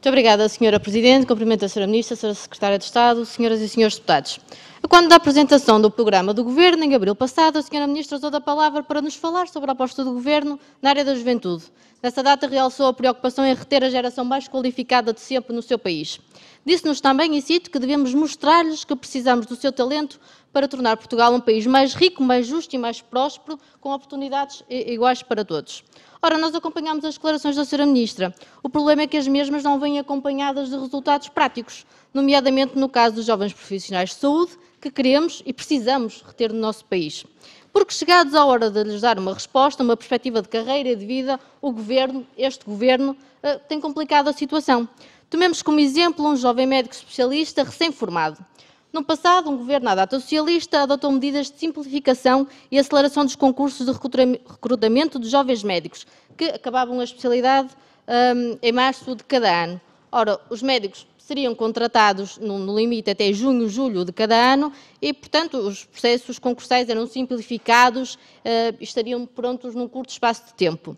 Muito obrigada, Sra. Presidente. Cumprimento a Sra. Ministra, Sra. Secretária de Estado, Sras. e Srs. deputados. Quando da apresentação do programa do Governo, em abril passado, a Sra. Ministra usou da palavra para nos falar sobre a aposta do Governo na área da juventude. Nessa data, realçou a preocupação em reter a geração mais qualificada de sempre no seu país. Disse-nos também, e cito, que devemos mostrar-lhes que precisamos do seu talento para tornar Portugal um país mais rico, mais justo e mais próspero, com oportunidades iguais para todos. Ora, nós acompanhamos as declarações da Sra. Ministra. O problema é que as mesmas não vêm vêm acompanhadas de resultados práticos, nomeadamente no caso dos jovens profissionais de saúde, que queremos e precisamos reter no nosso país. Porque chegados à hora de lhes dar uma resposta, uma perspectiva de carreira e de vida, o Governo, este Governo, eh, tem complicado a situação. Tomemos como exemplo um jovem médico especialista recém-formado. No passado, um governo à data socialista adotou medidas de simplificação e aceleração dos concursos de recrutamento de jovens médicos, que acabavam a especialidade um, em março de cada ano. Ora, os médicos seriam contratados no, limite até junho, julho de cada ano e, portanto, os processos concursais eram simplificados ah, e estariam prontos num curto espaço de tempo.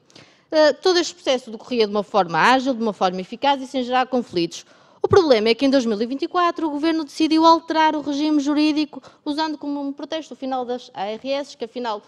Ah, todo este processo decorria de uma forma ágil, de uma forma eficaz e sem gerar conflitos. O problema é que em 2024 o Governo decidiu alterar o regime jurídico usando como um protesto o final das ARS, que afinal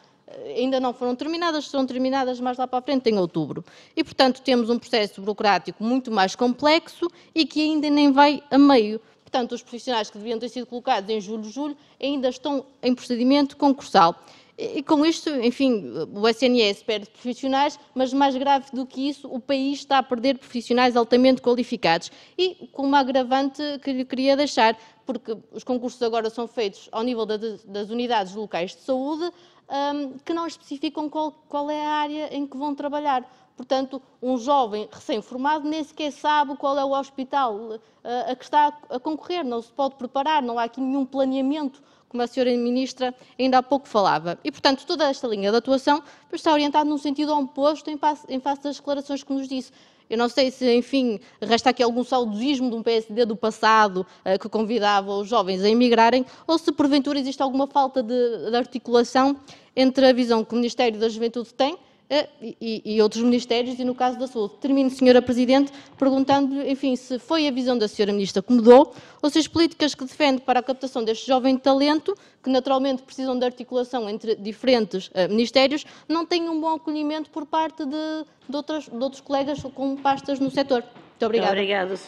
ainda não foram terminadas, serão terminadas mais lá para a frente, em outubro. E, portanto, temos um processo burocrático muito mais complexo e que ainda nem vai a meio. Portanto, os profissionais que deviam ter sido colocados em julho, julho, ainda estão em procedimento concursal. E com isto, enfim, o SNS perde profissionais, mas mais grave do que isso, o país está a perder profissionais altamente qualificados. E com uma agravante que lhe queria deixar, porque os concursos agora são feitos ao nível das unidades locais de saúde, hum, que não especificam qual, é a área em que vão trabalhar. Portanto, um jovem recém-formado nem sequer sabe qual é o hospital eh, a que está a concorrer, não se pode preparar, não há aqui nenhum planeamento, como a senhora Ministra ainda há pouco falava. E, portanto, toda esta linha de atuação está orientada num sentido oposto em face das declarações que nos disse. Eu não sei se, enfim, resta aqui algum saudosismo de um PSD do passado eh, que convidava os jovens a emigrarem, ou se porventura existe alguma falta de, de articulação entre a visão que o Ministério da Juventude tem eh, e, e, outros ministérios, e no caso da saúde. Termino, Senhora Presidente, perguntando-lhe, enfim, se foi a visão da Senhora Ministra que mudou, ou se as políticas que defende para a captação deste jovem talento, que naturalmente precisam de articulação entre diferentes uh, ministérios, não têm um bom acolhimento por parte de, de, outras, de outros colegas com pastas no setor. Muito obrigada. Muito obrigada